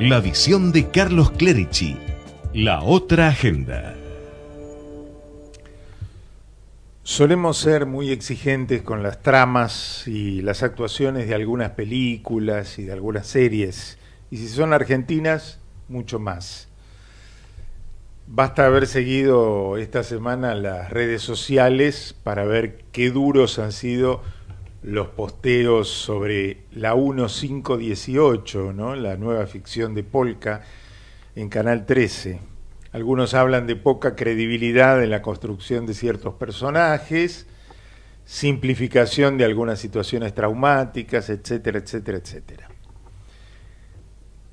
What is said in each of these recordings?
La visión de Carlos Clerici. La otra agenda. Solemos ser muy exigentes con las tramas y las actuaciones de algunas películas y de algunas series. Y si son argentinas, mucho más. Basta haber seguido esta semana las redes sociales para ver qué duros han sido los posteos sobre la 1518, ¿no? la nueva ficción de Polka, en Canal 13. Algunos hablan de poca credibilidad en la construcción de ciertos personajes, simplificación de algunas situaciones traumáticas, etcétera, etcétera, etcétera.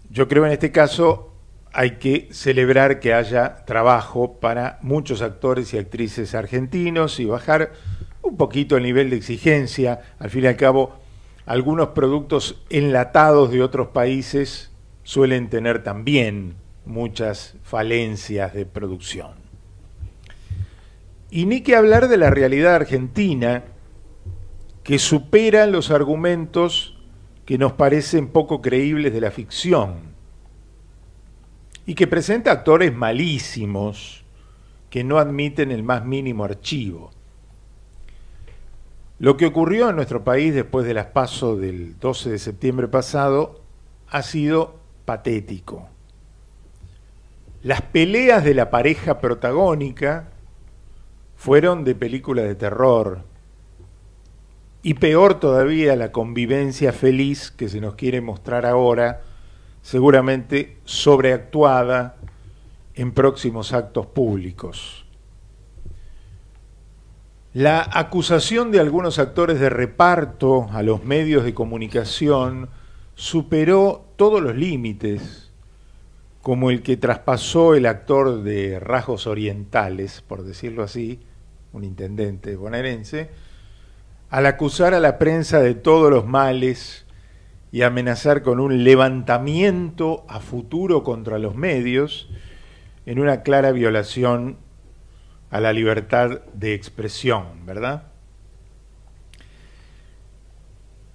Yo creo que en este caso hay que celebrar que haya trabajo para muchos actores y actrices argentinos y bajar un poquito el nivel de exigencia, al fin y al cabo, algunos productos enlatados de otros países suelen tener también muchas falencias de producción. Y ni que hablar de la realidad argentina, que supera los argumentos que nos parecen poco creíbles de la ficción, y que presenta actores malísimos que no admiten el más mínimo archivo. Lo que ocurrió en nuestro país después del las del 12 de septiembre pasado ha sido patético. Las peleas de la pareja protagónica fueron de película de terror. Y peor todavía la convivencia feliz que se nos quiere mostrar ahora, seguramente sobreactuada en próximos actos públicos. La acusación de algunos actores de reparto a los medios de comunicación superó todos los límites, como el que traspasó el actor de rasgos orientales, por decirlo así, un intendente bonaerense, al acusar a la prensa de todos los males y amenazar con un levantamiento a futuro contra los medios en una clara violación a la libertad de expresión, ¿verdad?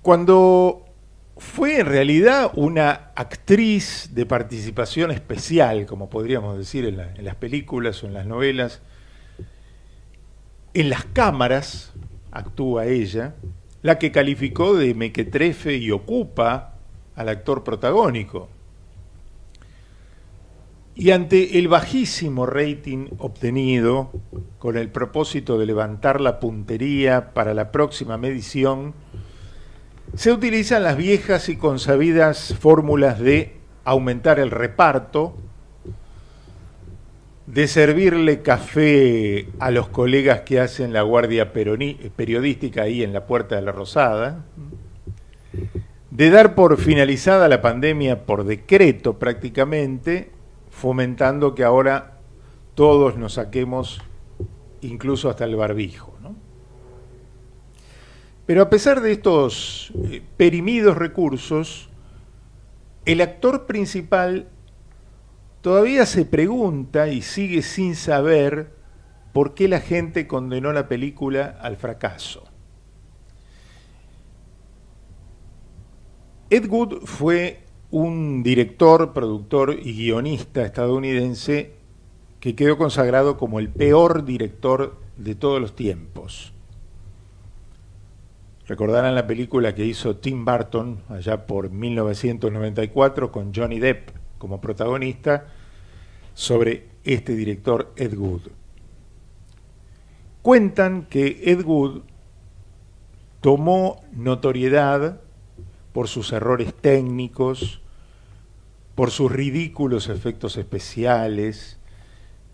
Cuando fue en realidad una actriz de participación especial, como podríamos decir en, las películas o en las novelas, en las cámaras actúa ella, la que calificó de mequetrefe y ocupa al actor protagónico, y ante el bajísimo rating obtenido, con el propósito de levantar la puntería para la próxima medición, se utilizan las viejas y consabidas fórmulas de aumentar el reparto, de servirle café a los colegas que hacen la guardia periodística ahí en la Puerta de la Rosada, de dar por finalizada la pandemia por decreto prácticamente, fomentando que ahora todos nos saquemos incluso hasta el barbijo. Pero a pesar de estos eh, perimidos recursos, el actor principal todavía se pregunta y sigue sin saber por qué la gente condenó la película al fracaso. Ed Wood fue un director, productor y guionista estadounidense que quedó consagrado como el peor director de todos los tiempos. Recordarán la película que hizo Tim Burton allá por 1994 con Johnny Depp como protagonista sobre este director Ed Wood. Cuentan que Ed Wood tomó notoriedad por sus errores técnicos, por sus ridículos efectos especiales,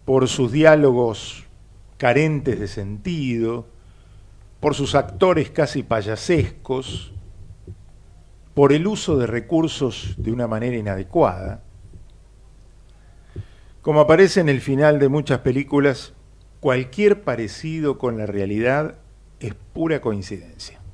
por sus diálogos carentes de sentido, por sus actores casi payasescos, por el uso de recursos de una manera inadecuada. Como aparece en el final de muchas películas, cualquier parecido con la realidad es pura coincidencia.